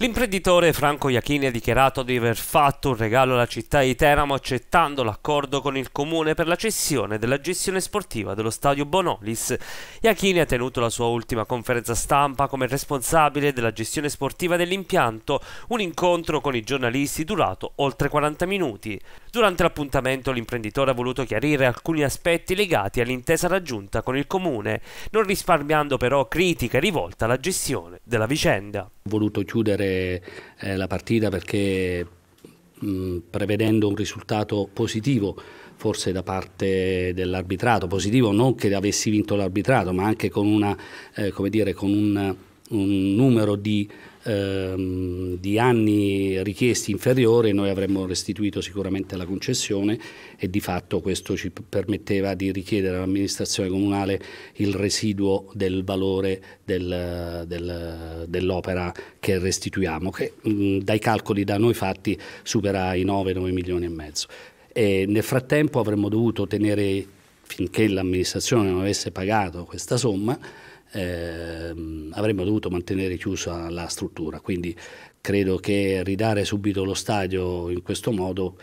L'imprenditore Franco Iachini ha dichiarato di aver fatto un regalo alla città di Teramo accettando l'accordo con il comune per la cessione della gestione sportiva dello stadio Bonolis. Iachini ha tenuto la sua ultima conferenza stampa come responsabile della gestione sportiva dell'impianto, un incontro con i giornalisti durato oltre 40 minuti. Durante l'appuntamento l'imprenditore ha voluto chiarire alcuni aspetti legati all'intesa raggiunta con il comune, non risparmiando però critiche rivolte alla gestione della vicenda. Ho voluto chiudere eh, la partita perché mh, prevedendo un risultato positivo forse da parte dell'arbitrato, positivo non che avessi vinto l'arbitrato ma anche con, una, eh, dire, con un, un numero di ehm, di anni richiesti inferiore noi avremmo restituito sicuramente la concessione e di fatto questo ci permetteva di richiedere all'amministrazione comunale il residuo del valore del, del, dell'opera che restituiamo, che mh, dai calcoli da noi fatti supera i 9-9 milioni e mezzo. E nel frattempo avremmo dovuto tenere finché l'amministrazione non avesse pagato questa somma, eh, avremmo dovuto mantenere chiusa la struttura. Quindi credo che ridare subito lo stadio in questo modo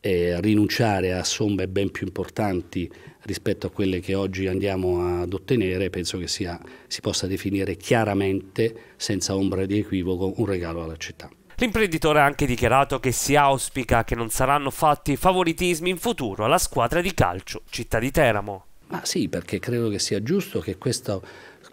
e rinunciare a somme ben più importanti rispetto a quelle che oggi andiamo ad ottenere, penso che sia, si possa definire chiaramente, senza ombra di equivoco, un regalo alla città. L'imprenditore ha anche dichiarato che si auspica che non saranno fatti favoritismi in futuro alla squadra di calcio Città di Teramo. Ma sì, perché credo che sia giusto che questo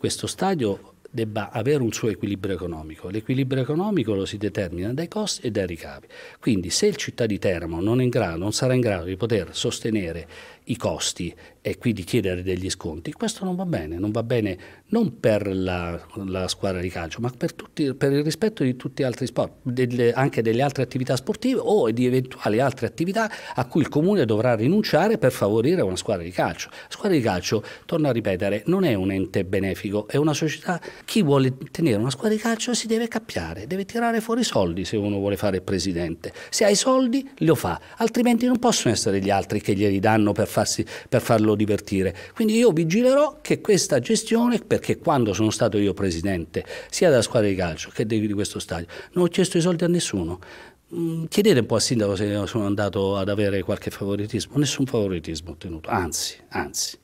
questo stadio debba avere un suo equilibrio economico. L'equilibrio economico lo si determina dai costi e dai ricavi. Quindi se il città di Teramo non, in grado, non sarà in grado di poter sostenere i costi e quindi chiedere degli sconti, questo non va bene, non va bene non per la, la squadra di calcio, ma per, tutti, per, il rispetto di tutti gli altri sport, delle, anche delle altre attività sportive o di eventuali altre attività a cui il comune dovrà rinunciare per favorire una squadra di calcio. La squadra di calcio, torno a ripetere, non è un ente benefico, è una società chi vuole tenere una squadra di calcio si deve cappiare, deve tirare fuori i soldi se uno vuole fare presidente. Se ha i soldi lo fa, altrimenti non possono essere gli altri che glieli danno per, farsi, per farlo divertire. Quindi io vigilerò che questa gestione, perché quando sono stato io presidente, sia della squadra di calcio che di questo stadio, non ho chiesto i soldi a nessuno mm, chiedete un po' al sindaco se sono andato ad avere qualche favoritismo, nessun favoritismo ottenuto, anzi, anzi.